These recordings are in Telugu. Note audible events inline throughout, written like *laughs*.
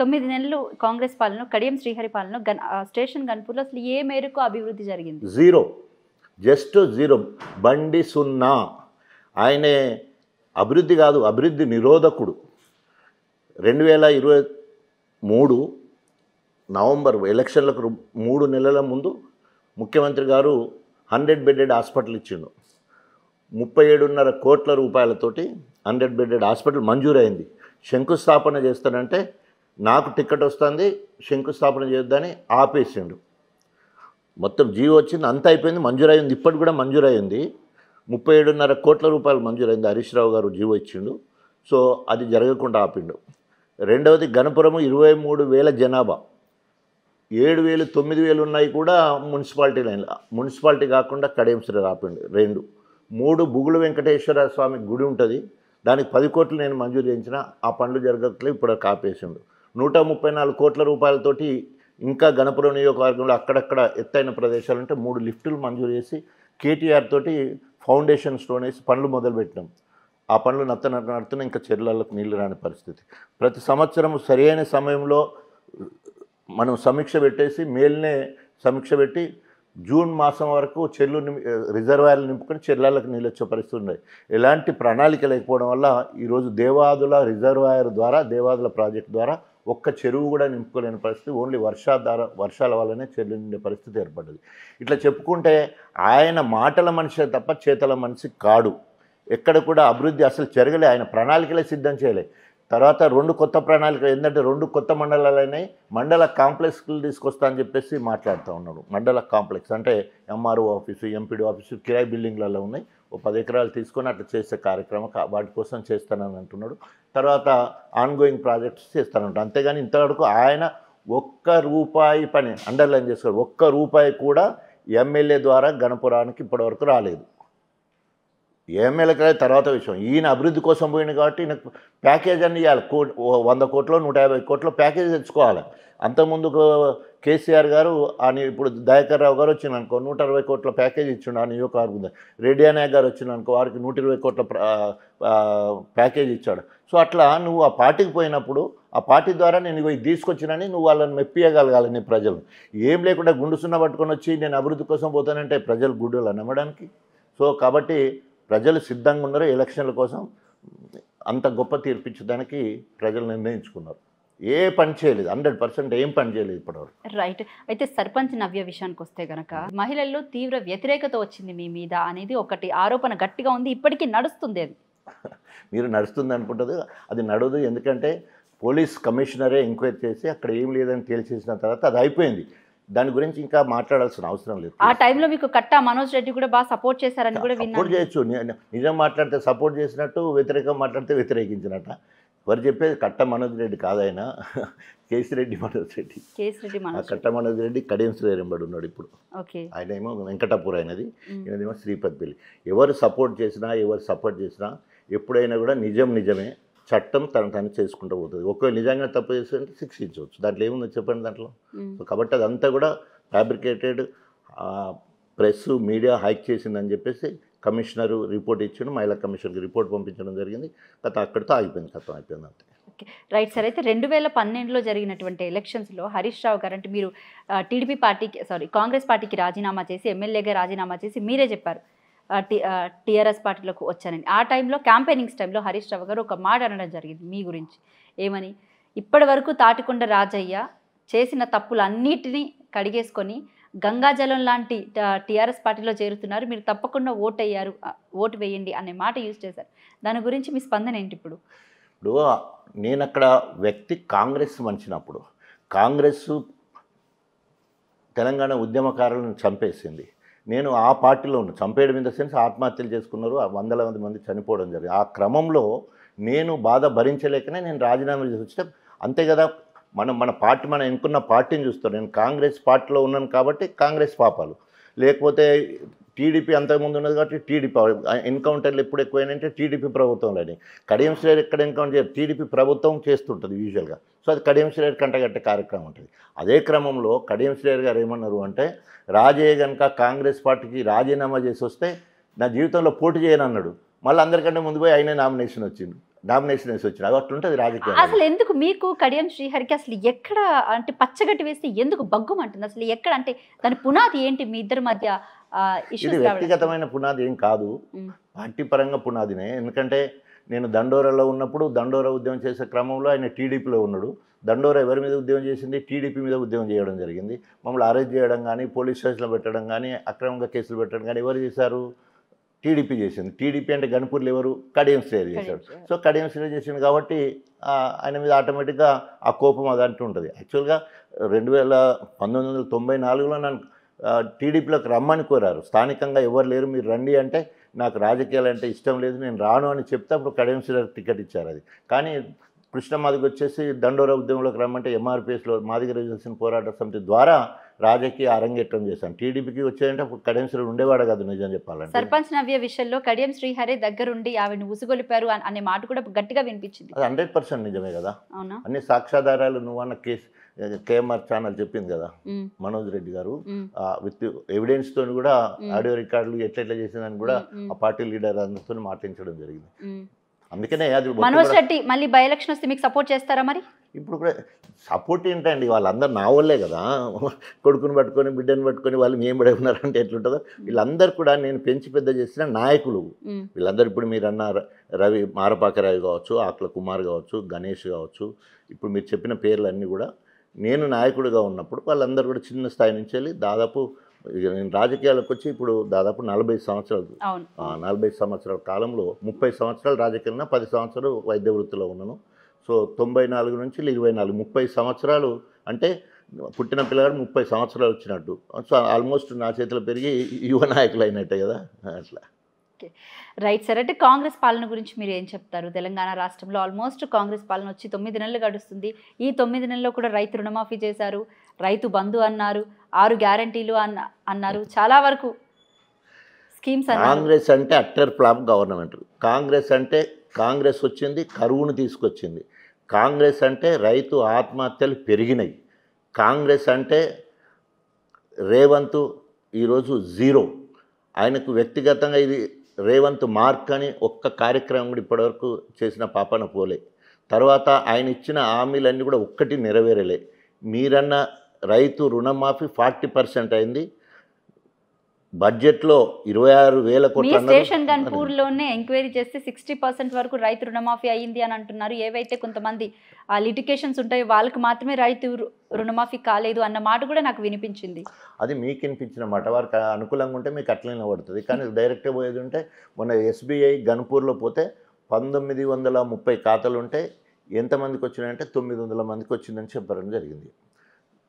తొమ్మిది నెలలు కాంగ్రెస్ పాలన కడియం శ్రీహరి పాలన గన్ స్టేషన్ గన్పూర్లో అసలు ఏ మేరకు అభివృద్ధి జరిగింది జీరో జస్ట్ జీరో బండి సున్నా ఆయనే అభివృద్ధి కాదు అభివృద్ధి నిరోధకుడు రెండు వేల ఇరవై మూడు నవంబర్ ఎలక్షన్లకు మూడు నెలల ముందు ముఖ్యమంత్రి గారు హండ్రెడ్ బెడ్డెడ్ హాస్పిటల్ ఇచ్చిండు ముప్పై ఏడున్నర కోట్ల రూపాయలతోటి హండ్రెడ్ బెడెడ్ హాస్పిటల్ మంజూరైంది శంకుస్థాపన చేస్తానంటే నాకు టికెట్ వస్తుంది శంకుస్థాపన చేద్దని ఆపేసిండు మొత్తం జీవో వచ్చింది అంత అయిపోయింది మంజూరైంది ఇప్పటికి కూడా మంజూరైంది ముప్పై ఏడున్నర కోట్ల రూపాయలు మంజూరైంది హరీష్ రావు గారు జీవో ఇచ్చిండు సో అది జరగకుండా ఆపిండు రెండవది గణపురము ఇరవై మూడు వేల జనాభా ఏడు వేలు తొమ్మిది వేలు ఉన్నాయి కూడా మున్సిపాలిటీ లైన్లో మున్సిపాలిటీ కాకుండా కడియం ఆపిండు రెండు మూడు బుగులు వెంకటేశ్వర స్వామి గుడి ఉంటుంది దానికి పది కోట్లు నేను మంజూరు చేయించిన ఆ పనులు జరగట్లేదు ఇప్పుడు కాపేసిండు నూట ముప్పై నాలుగు కోట్ల రూపాయలతోటి ఇంకా గణపుర నియోజకవర్గంలో అక్కడక్కడ ఎత్తైన ప్రదేశాలు అంటే మూడు లిఫ్టులు మంజూరు చేసి కేటీఆర్ తోటి ఫౌండేషన్ స్టోన్ వేసి పనులు మొదలుపెట్టినాం ఆ పనులు నత్త నడుతున్న ఇంకా చెర్లలకు నీళ్లు రాని పరిస్థితి ప్రతి సంవత్సరం సరైన సమయంలో మనం సమీక్ష పెట్టేసి మేల్నే సమీక్ష పెట్టి జూన్ మాసం వరకు చెల్లు నింపి రిజర్వాయర్లు నింపుకొని చెర్లలకు నీళ్ళు వచ్చే పరిస్థితి ఉన్నాయి ఎలాంటి ప్రణాళిక లేకపోవడం వల్ల ఈరోజు దేవాదుల రిజర్వాయర్ ద్వారా దేవాదుల ప్రాజెక్ట్ ద్వారా ఒక్క చెరువు కూడా నింపుకోలేని పరిస్థితి ఓన్లీ వర్షాధార వర్షాల వల్లనే చెరువు నిండే పరిస్థితి ఏర్పడ్డది ఇట్లా చెప్పుకుంటే ఆయన మాటల మనిషి తప్ప చేతల మనిషి కాడు ఎక్కడ కూడా అభివృద్ధి అసలు జరగలే ఆయన ప్రణాళికలే సిద్ధం చేయలే తర్వాత రెండు కొత్త ప్రణాళిక ఏంటంటే రెండు కొత్త మండలాలు మండల కాంప్లెక్స్లు తీసుకొస్తా అని చెప్పేసి మాట్లాడుతూ ఉన్నాడు మండల కాంప్లెక్స్ అంటే ఎంఆర్ఓ ఆఫీసు ఎంపీడీ ఆఫీసు కిరాయి బిల్డింగ్లలో ఉన్నాయి ఓ పది ఎకరాలు తీసుకొని అట్లా చేసే కార్యక్రమం వాటి కోసం చేస్తానని అంటున్నాడు తర్వాత ఆన్గోయింగ్ ప్రాజెక్ట్స్ చేస్తానంటాడు అంతేగాని ఇంతవరకు ఆయన ఒక్క రూపాయి పని అండర్లైన్ చేసుకోవాలి ఒక్క రూపాయి కూడా ఎమ్మెల్యే ద్వారా గణపురానికి ఇప్పటివరకు రాలేదు ఏ ఎమ్మెల్యే తర్వాత విషయం ఈయన అభివృద్ధి కోసం పోయింది కాబట్టి ఈయన ప్యాకేజ్ అని ఇవ్వాలి కో వంద కోట్లో నూట యాభై కోట్లో ప్యాకేజ్ తెచ్చుకోవాలి అంతకుముందు కేసీఆర్ గారు అని ఇప్పుడు దయాకర్ రావు గారు వచ్చింది అనుకో నూట అరవై కోట్ల ప్యాకేజ్ ఇచ్చిండు ఆ నియోజకవర్గం రెడ్డి అనాయక్ గారు వచ్చింది అనుకో వారికి నూట ఇరవై కోట్ల ప్యాకేజ్ ఇచ్చాడు సో అట్లా నువ్వు ఆ పార్టీకి పోయినప్పుడు ఆ పార్టీ ద్వారా నేను ఇవి తీసుకొచ్చినని నువ్వు వాళ్ళని మెప్పియగలగాలి నీ ప్రజలు ఏం లేకుండా గుండుసున్న పట్టుకొని వచ్చి నేను అభివృద్ధి కోసం పోతానంటే ప్రజలు గుడ్డలు నమ్మడానికి సో కాబట్టి ప్రజలు సిద్ధంగా ఉన్నారు ఎలక్షన్ల కోసం అంత గొప్ప తీర్పించడానికి ప్రజలు నిర్ణయించుకున్నారు ఏ పని చేయలేదు హండ్రెడ్ పర్సెంట్ ఏం పని చేయలేదు ఇప్పటివరకు రైట్ అయితే సర్పంచ్ నవ్య విషయానికి వస్తే గనక మహిళల్లో తీవ్ర వ్యతిరేకత వచ్చింది మీ మీద అనేది ఒకటి ఆరోపణ గట్టిగా ఉంది ఇప్పటికీ నడుస్తుంది అది *laughs* మీరు నడుస్తుంది అనుకుంటుంది అది నడవదు ఎందుకంటే పోలీస్ కమిషనరే ఎంక్వైరీ చేసి అక్కడ ఏం లేదని తేల్చేసిన తర్వాత అది అయిపోయింది దాని గురించి ఇంకా మాట్లాడాల్సిన అవసరం లేదు ఆ టైంలో మీకు కట్ట మనోజ్ రెడ్డి కూడా బాగా సపోర్ట్ చేశారని కూడా సపోర్ట్ చేయొచ్చు నిజం మాట్లాడితే సపోర్ట్ చేసినట్టు వ్యతిరేకం మాట్లాడితే వ్యతిరేకించినట్ట వారు చెప్పేది కట్ట మనోజ్ రెడ్డి కాదైనా *laughs* కేసిరెడ్డి మనోజ్ రెడ్డి కేసిరెడ్డి కట్ట మనోజ్ రెడ్డి కడియం శ్రీరంబడి ఉన్నాడు ఇప్పుడు ఆయన ఏమో వెంకటాపూర్ అయినది ఈయనదేమో పెళ్లి ఎవరు సపోర్ట్ చేసినా ఎవరు సపోర్ట్ చేసినా ఎప్పుడైనా కూడా నిజం నిజమే చట్టం తన తను చేసుకుంటూ పోతుంది ఒకవేళ నిజంగా తప్పు చేస్తుంటే శిక్షించవచ్చు దాంట్లో ఏముందో చెప్పండి దాంట్లో కాబట్టి అదంతా కూడా ఫ్యాబ్రికేటెడ్ ప్రెస్ మీడియా హైక్ చేసిందని చెప్పేసి కమిషనరు రిపోర్ట్ ఇచ్చాడు మహిళా కమిషనర్కి రిపోర్ట్ పంపించడం జరిగింది గత అక్కడితో ఆగిపోయింది కథ అయిపోయింది అంతే ఓకే రైట్ సార్ అయితే రెండు వేల పన్నెండులో జరిగినటువంటి ఎలక్షన్స్లో హరీష్ రావు గారు అంటే మీరు టీడీపీ పార్టీకి సారీ కాంగ్రెస్ పార్టీకి రాజీనామా చేసి ఎమ్మెల్యేగా రాజీనామా చేసి మీరే చెప్పారు టిఆర్ఎస్ పార్టీలోకి వచ్చానని ఆ టైంలో క్యాంపెయినింగ్స్ టైంలో హరీష్ రావు గారు ఒక మాట అనడం జరిగింది మీ గురించి ఏమని ఇప్పటి వరకు తాటికొండ రాజయ్య చేసిన తప్పులు అన్నిటినీ కడిగేసుకొని గంగాజలం లాంటి టీఆర్ఎస్ పార్టీలో చేరుతున్నారు మీరు తప్పకుండా ఓటు అయ్యారు ఓటు వేయండి అనే మాట యూజ్ చేశారు దాని గురించి మీ స్పందన ఏంటి ఇప్పుడు ఇప్పుడు నేను అక్కడ వ్యక్తి కాంగ్రెస్ మంచినప్పుడు కాంగ్రెస్ తెలంగాణ ఉద్యమకారులను చంపేసింది నేను ఆ పార్టీలో ఉన్న చంపేయడం ఇన్ ద సెన్స్ ఆత్మహత్యలు చేసుకున్నారు వందల మంది మంది చనిపోవడం జరిగింది ఆ క్రమంలో నేను బాధ భరించలేకనే నేను రాజీనామా చేసి వచ్చిన అంతే కదా మనం మన పార్టీ మనం ఎన్నుకున్న పార్టీని చూస్తాను నేను కాంగ్రెస్ పార్టీలో ఉన్నాను కాబట్టి కాంగ్రెస్ పాపాలు లేకపోతే టీడీపీ అంతకుముందు ఉన్నది కాబట్టి టీడీపీ ఎన్కౌంటర్లు ఎప్పుడు ఎక్కువైనాయంటే టీడీపీ అని కడియం శ్రేణి ఎక్కడ ఎన్కౌంటర్ చేయాలి టీడీపీ ప్రభుత్వం చేస్తుంటుంది యూజువల్గా సో అది కడియం శ్రేణి కంటగట్టే కార్యక్రమం ఉంటుంది అదే క్రమంలో కడియం శ్రేణి గారు ఏమన్నారు అంటే రాజయ్య కనుక కాంగ్రెస్ పార్టీకి రాజీనామా చేసి వస్తే నా జీవితంలో పోటీ చేయనన్నాడు మళ్ళీ అందరికంటే ముందు పోయి ఆయనే నామినేషన్ వచ్చింది నామినేషన్ వేసి వచ్చిన అట్లా ఉంటుంది రాజకీయం అసలు ఎందుకు మీకు కడియం శ్రీహరికి అసలు ఎక్కడ అంటే పచ్చగట్టి వేస్తే ఎందుకు బగ్గుమంటుంది అసలు ఎక్కడ అంటే దాని పునాది ఏంటి మీ ఇద్దరి మధ్య ఇది వ్యక్తిగతమైన పునాది ఏం కాదు పార్టీ పరంగా పునాదినే ఎందుకంటే నేను దండోరలో ఉన్నప్పుడు దండోరా ఉద్యమం చేసే క్రమంలో ఆయన టీడీపీలో ఉన్నాడు దండోరా ఎవరి మీద ఉద్యమం చేసింది టీడీపీ మీద ఉద్యమం చేయడం జరిగింది మమ్మల్ని అరెస్ట్ చేయడం కానీ పోలీస్ స్టేషన్లో పెట్టడం కానీ అక్రమంగా కేసులు పెట్టడం కానీ ఎవరు చేశారు టీడీపీ చేసింది టీడీపీ అంటే గణపూర్లు ఎవరు కడియం శ్రేయ చేశాడు సో కడియం శ్రేయ చేసింది కాబట్టి ఆయన మీద ఆటోమేటిక్గా ఆ కోపం అదంటూ ఉంటుంది యాక్చువల్గా రెండు వేల పంతొమ్మిది వందల తొంభై నాలుగులో నన్ను టీడీపీలోకి రమ్మని కోరారు స్థానికంగా ఎవరు లేరు మీరు రండి అంటే నాకు రాజకీయాలు అంటే ఇష్టం లేదు నేను రాను అని చెప్తే అప్పుడు కడెంసీలకు టికెట్ ఇచ్చారు అది కానీ కృష్ణ మాదికి వచ్చేసి దండోర ఉద్యమంలోకి రమ్మంటే ఎంఆర్పిఎస్లో మాదిగ రిజర్వేషన్ పోరాట సమితి ద్వారా రాజకీయ అరంగేట్రం చేశాను టీడీపీకి వచ్చేదంటే అప్పుడు కడియం శ్రీ ఉండేవాడు కాదు నిజం చెప్పాలంటే సర్పంచ్ నవ్య విషయంలో కడియం శ్రీహరి దగ్గరుండి ఆవిడని ఉసుగొలిపారు అనే మాట కూడా గట్టిగా వినిపించింది అది హండ్రెడ్ పర్సెంట్ నిజమే కదా అన్ని సాక్ష్యాధారాలు నువ్వు అన్న కేసు కేఎంఆర్ ఛానల్ చెప్పింది కదా మనోజ్ రెడ్డి గారు విత్ ఎవిడెన్స్ తోని కూడా ఆడియో రికార్డులు ఎట్లెట్లా చేసిందని కూడా ఆ పార్టీ లీడర్ అందరితో మాట్లాడించడం జరిగింది అందుకనే అది మనోజ్ రెడ్డి మళ్ళీ బై ఎలక్షన్ వస్తే మీకు సపోర్ట్ చేస్తారా మరి ఇప్పుడు కూడా సపోర్ట్ ఏంటండి వాళ్ళందరూ నా వాళ్ళే కదా కొడుకుని పట్టుకొని బిడ్డను పట్టుకొని వాళ్ళు మేము పడే ఉన్నారంటే ఎట్లుంటుందో వీళ్ళందరూ కూడా నేను పెంచి పెద్ద చేసిన నాయకులు వీళ్ళందరూ ఇప్పుడు మీరు అన్న రవి మారపాక రవి కావచ్చు ఆకుల కుమార్ కావచ్చు గణేష్ కావచ్చు ఇప్పుడు మీరు చెప్పిన పేర్లు అన్నీ కూడా నేను నాయకుడిగా ఉన్నప్పుడు వాళ్ళందరూ కూడా చిన్న స్థాయి నుంచి వెళ్ళి దాదాపు నేను రాజకీయాలకు వచ్చి ఇప్పుడు దాదాపు నలభై సంవత్సరాలు నలభై సంవత్సరాల కాలంలో ముప్పై సంవత్సరాలు రాజకీయంగా పది సంవత్సరాలు వైద్య వృత్తిలో ఉన్నాను సో తొంభై నాలుగు నుంచి ఇరవై నాలుగు ముప్పై సంవత్సరాలు అంటే పుట్టిన పిల్లగాడు ముప్పై సంవత్సరాలు వచ్చినట్టు సో ఆల్మోస్ట్ నా చేతిలో పెరిగి యువ నాయకులు అయినట్టే కదా అట్లా ఓకే రైట్ సార్ అంటే కాంగ్రెస్ పాలన గురించి మీరు ఏం చెప్తారు తెలంగాణ రాష్ట్రంలో ఆల్మోస్ట్ కాంగ్రెస్ పాలన వచ్చి తొమ్మిది నెలలు గడుస్తుంది ఈ తొమ్మిది నెలల్లో కూడా రైతు రుణమాఫీ చేశారు రైతు బంధు అన్నారు ఆరు గ్యారంటీలు అన్న అన్నారు చాలా వరకు స్కీమ్స్ కాంగ్రెస్ అంటే అట్టర్ ఫ్లాప్ గవర్నమెంట్ కాంగ్రెస్ అంటే కాంగ్రెస్ వచ్చింది కరువును తీసుకొచ్చింది కాంగ్రెస్ అంటే రైతు ఆత్మహత్యలు పెరిగినాయి కాంగ్రెస్ అంటే రేవంత్ ఈరోజు జీరో ఆయనకు వ్యక్తిగతంగా ఇది రేవంత్ మార్క్ అని ఒక్క కార్యక్రమం కూడా ఇప్పటివరకు చేసిన పాపన పోలే తర్వాత ఆయన ఇచ్చిన హామీలన్నీ కూడా ఒక్కటి నెరవేరలే మీరన్న రైతు రుణమాఫీ ఫార్టీ పర్సెంట్ అయింది బడ్జెట్లో ఇరవై ఆరు వేల కోట్ల స్టేషన్ లోనే ఎంక్వైరీ చేస్తే సిక్స్టీ పర్సెంట్ వరకు రైతు రుణమాఫీ అయ్యింది అని అంటున్నారు ఏవైతే కొంతమంది ఆ లిటికేషన్స్ ఉంటాయో వాళ్ళకి మాత్రమే రైతు రుణమాఫీ కాలేదు అన్న మాట కూడా నాకు వినిపించింది అది మీకు వినిపించిన మాట వారికి అనుకూలంగా ఉంటే మీకు అట్లనే పడుతుంది కానీ డైరెక్ట్గా పోయేది ఉంటే మొన్న ఎస్బీఐ గన్పూర్లో పోతే పంతొమ్మిది వందల ముప్పై ఖాతాలు ఉంటే ఎంతమందికి వచ్చినాయంటే తొమ్మిది వందల మందికి వచ్చిందని చెప్పడం జరిగింది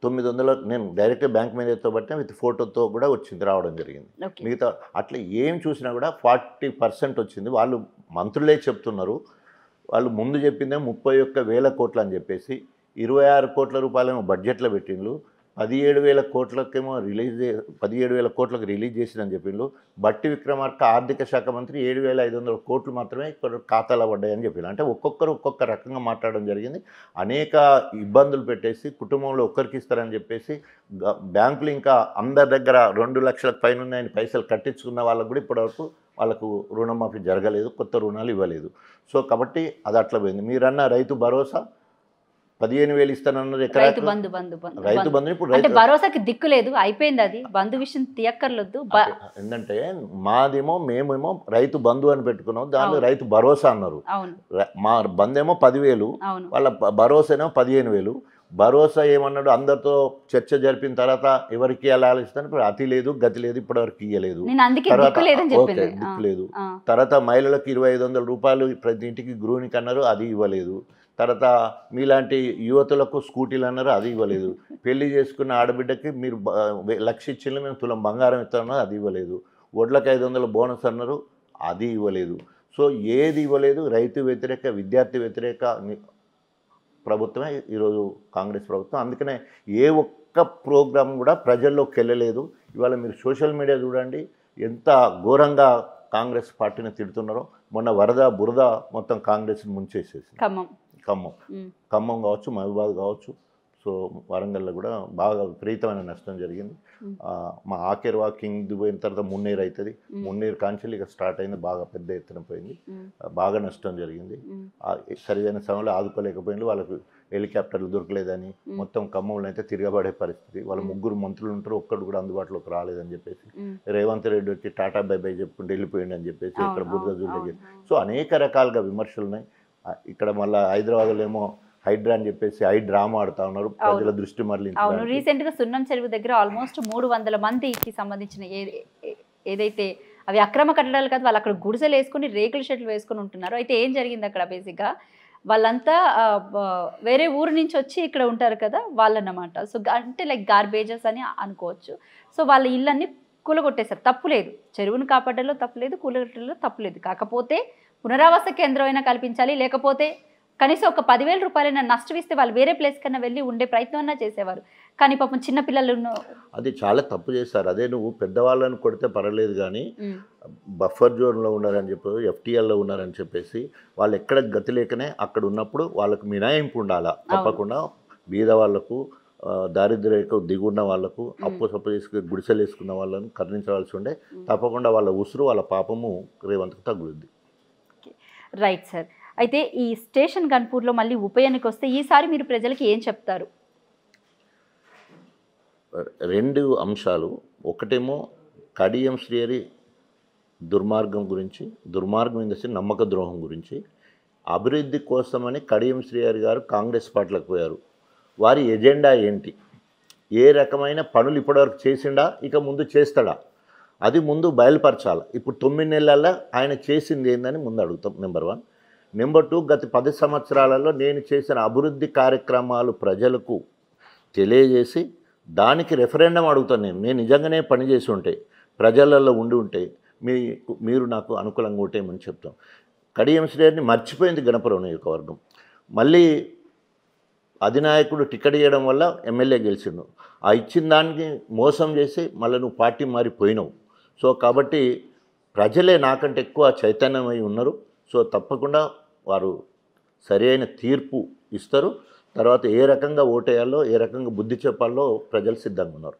తొమ్మిది వందల నేను డైరెక్ట్గా బ్యాంక్ మేనేజర్తో పట్టిన విత్ ఫోటోతో కూడా వచ్చింది రావడం జరిగింది మిగతా అట్లా ఏం చూసినా కూడా ఫార్టీ పర్సెంట్ వచ్చింది వాళ్ళు మంత్రులే చెప్తున్నారు వాళ్ళు ముందు చెప్పిందే ముప్పై ఒక్క వేల కోట్లు అని చెప్పేసి ఇరవై ఆరు కోట్ల రూపాయలను బడ్జెట్లో పెట్టిండ్రు పదిహేడు వేల కోట్లకేమో రిలీజ్ పదిహేడు వేల కోట్లకు రిలీజ్ చేసిందని చెప్పిండు బట్టి విక్రమార్క ఆర్థిక శాఖ మంత్రి ఏడు వేల ఐదు వందల కోట్లు మాత్రమే ఖాతాలో పడ్డాయని చెప్పిండు అంటే ఒక్కొక్కరు ఒక్కొక్క రకంగా మాట్లాడడం జరిగింది అనేక ఇబ్బందులు పెట్టేసి కుటుంబంలో ఒక్కరికి ఇస్తారని చెప్పేసి బ్యాంకులు ఇంకా అందరి దగ్గర రెండు లక్షల పైన ఉన్నాయని పైసలు కట్టించుకున్న వాళ్ళకు కూడా ఇప్పటివరకు వాళ్ళకు రుణమాఫీ జరగలేదు కొత్త రుణాలు ఇవ్వలేదు సో కాబట్టి అది అట్లా పోయింది మీరన్న రైతు భరోసా పదిహేను వేలు ఇస్తానన్నది రైతు బంధు బంధు రైతు బంధు ఇప్పుడు అంటే భరోసాకి దిక్కు లేదు అయిపోయింది అది బంధు విషయం తీయక్కర్లేదు ఏంటంటే మాదేమో మేమేమో రైతు బంధు అని పెట్టుకున్నాం దానిలో రైతు భరోసా అన్నారు మా బంధు ఏమో పదివేలు వాళ్ళ భరోసా ఏమో పదిహేను వేలు భరోసా ఏమన్నాడు అందరితో చర్చ జరిపిన తర్వాత ఎవరికి ఎలా ఆలోచిస్తాను ఇప్పుడు అతి లేదు గతి లేదు ఇప్పటి వరకు ఇయ్యలేదు ఓకే లేదు తర్వాత మహిళలకు ఇరవై ఐదు వందల రూపాయలు ప్రతి ఇంటికి గృహిణికి అన్నారు అది ఇవ్వలేదు తర్వాత మీలాంటి యువతులకు స్కూటీలు అన్నారు అది ఇవ్వలేదు పెళ్లి చేసుకున్న ఆడబిడ్డకి మీరు లక్ష ఇచ్చిన మేము తులం బంగారం ఇస్తామన్నారు అది ఇవ్వలేదు ఒడ్లకు ఐదు వందల బోనస్ అన్నారు అది ఇవ్వలేదు సో ఏది ఇవ్వలేదు రైతు వ్యతిరేక విద్యార్థి వ్యతిరేక ప్రభుత్వమే ఈరోజు కాంగ్రెస్ ప్రభుత్వం అందుకనే ఏ ఒక్క ప్రోగ్రాం కూడా ప్రజల్లోకి వెళ్ళలేదు ఇవాళ మీరు సోషల్ మీడియా చూడండి ఎంత ఘోరంగా కాంగ్రెస్ పార్టీని తిడుతున్నారో మొన్న వరద బురద మొత్తం కాంగ్రెస్ని ముంచేసేసి ఖమ్మం ఖమ్మం ఖమ్మం కావచ్చు మహబూబాద్ కావచ్చు సో వరంగల్లో కూడా బాగా విపరీతమైన నష్టం జరిగింది మా ఆఖేర్వా కింగ్ పోయిన తర్వాత మున్నేరు అవుతుంది మున్నేరు కాంచెలు ఇక స్టార్ట్ అయింది బాగా పెద్ద ఎత్తున పోయింది బాగా నష్టం జరిగింది సరిదైన సమయంలో ఆదుకోలేకపోయింది వాళ్ళకు హెలికాప్టర్లు దొరకలేదని మొత్తం ఖమ్మంలో అయితే తిరగబడే పరిస్థితి వాళ్ళ ముగ్గురు మంత్రులు ఉంటారు ఒక్కడు కూడా అందుబాటులోకి రాలేదని చెప్పేసి రేవంత్ రెడ్డి వచ్చి టాటా బై బై చెప్పుకుంటూ వెళ్ళిపోయిండు అని చెప్పేసి ఇక్కడ బుర్రజులు సో అనేక రకాలుగా విమర్శలు ఉన్నాయి ఇక్కడ మళ్ళీ హైదరాబాద్లో ఏమో హైడ్రా అని చెప్పేసి హై డ్రామా ఆడుతా ఉన్నారు ప్రజల దృష్టి మరలించారు రీసెంట్ గా సున్నం చెరువు దగ్గర ఆల్మోస్ట్ మూడు వందల మందికి సంబంధించిన ఏదైతే అవి అక్రమ కట్టడాలు కాదు వాళ్ళు అక్కడ గుడిసెలు వేసుకుని రేకుల షెడ్లు వేసుకుని ఉంటున్నారు అయితే ఏం జరిగింది అక్కడ బేసిక్గా వాళ్ళంతా వేరే ఊరు నుంచి వచ్చి ఇక్కడ ఉంటారు కదా వాళ్ళన్నమాట సో అంటే లైక్ గార్బేజెస్ అని అనుకోవచ్చు సో వాళ్ళ ఇళ్ళన్నీ కూలగొట్టేశారు తప్పు లేదు చెరువును కాపాడలో తప్పు లేదు కూలగొట్టడంలో తప్పు లేదు కాకపోతే పునరావాస కేంద్రం అయినా కల్పించాలి లేకపోతే కనీసం ఒక పదివేల రూపాయలైనా నష్టం ఇస్తే వాళ్ళు వేరే ప్లేస్ కన్నా వెళ్ళి ఉండే ప్రయత్నం చేసేవారు కానీ పాపం చిన్న పిల్లలు అది చాలా తప్పు చేస్తారు అదే నువ్వు పెద్దవాళ్ళని కొడితే పర్వాలేదు కానీ బఫర్ జోన్లో ఉన్నారని చెప్పి ఎఫ్టీఎల్లో ఉన్నారని చెప్పేసి వాళ్ళు ఎక్కడ గతి లేకనే అక్కడ ఉన్నప్పుడు వాళ్ళకు మినాయింపు ఉండాలా తప్పకుండా బీద వాళ్లకు దారిద్ర్యకు దిగున్న వాళ్లకు అప్పు సప్పు చేసుకుని గుడిసెలు వేసుకున్న వాళ్ళను కరుణించవలసి ఉండే తప్పకుండా వాళ్ళ ఉసురు వాళ్ళ పాపము రేవంతకు తగ్గుతుంది రైట్ సార్ అయితే ఈ స్టేషన్ గన్పూర్లో మళ్ళీ ఉప వస్తే ఈసారి మీరు ప్రజలకి ఏం చెప్తారు రెండు అంశాలు ఒకటేమో కడియం శ్రీహరి దుర్మార్గం గురించి దుర్మార్గం ఏం చేస్తే నమ్మక ద్రోహం గురించి అభివృద్ధి కోసమని కడియం శ్రీహరి గారు కాంగ్రెస్ పార్టీలకు పోయారు వారి ఎజెండా ఏంటి ఏ రకమైన పనులు ఇప్పటివరకు చేసిండా ఇక ముందు చేస్తాడా అది ముందు బయలుపరచాలి ఇప్పుడు తొమ్మిది నెలల్లో ఆయన చేసింది ఏందని ముందు అడుగుతాం నెంబర్ వన్ నెంబర్ టూ గత పది సంవత్సరాలలో నేను చేసిన అభివృద్ధి కార్యక్రమాలు ప్రజలకు తెలియజేసి దానికి రెఫరెండం అడుగుతాను నేను నేను నిజంగానే పనిచేసి ఉంటే ప్రజలలో ఉండి ఉంటే మీకు మీరు నాకు అనుకూలంగా ఉంటేమని చెప్తాం కడియం శ్రేయర్ని మర్చిపోయింది యొక్క వర్గం మళ్ళీ అధినాయకుడు టికెట్ ఇవ్వడం వల్ల ఎమ్మెల్యే గెలిచిండు ఆ ఇచ్చిన దానికి మోసం చేసి మళ్ళీ నువ్వు పార్టీ మారిపోయినావు సో కాబట్టి ప్రజలే నాకంటే ఎక్కువ చైతన్యమై ఉన్నారు సో తప్పకుండా వారు సరైన తీర్పు ఇస్తారు తర్వాత ఏ రకంగా ఓటేయాలో ఏ రకంగా బుద్ధి చెప్పాలో ప్రజలు సిద్ధంగా ఉన్నారు